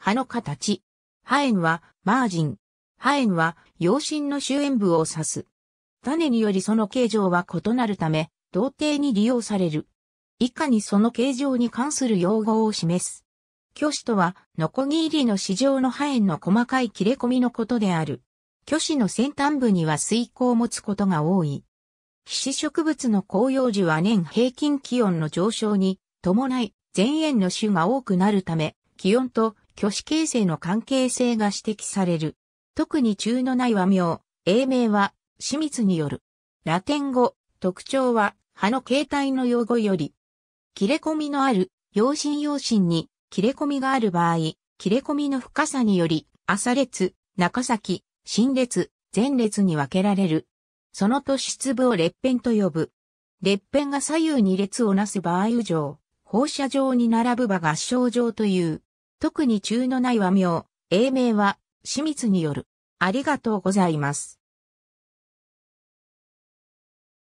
葉の形。葉炎は、マージン。葉炎は、陽心の終焉部を指す。種によりその形状は異なるため、同定に利用される。以下にその形状に関する用語を示す。虚子とは、ノコギ入りの市場の破炎の細かい切れ込みのことである。虚子の先端部には水耕を持つことが多い。皮脂植物の紅葉樹は年平均気温の上昇に伴い、前縁の種が多くなるため、気温と挙子形成の関係性が指摘される。特に中のない和名、英名は、清水による。ラテン語、特徴は、葉の形態の用語より、切れ込みのある、用心用心に、切れ込みがある場合、切れ込みの深さにより、朝列、中先、新列、前列に分けられる。その突出部を列辺と呼ぶ。列辺が左右に列をなす場合以上、放射状に並ぶ場合合掌状という。特に中のない和名、英名は、清水による。ありがとうございます。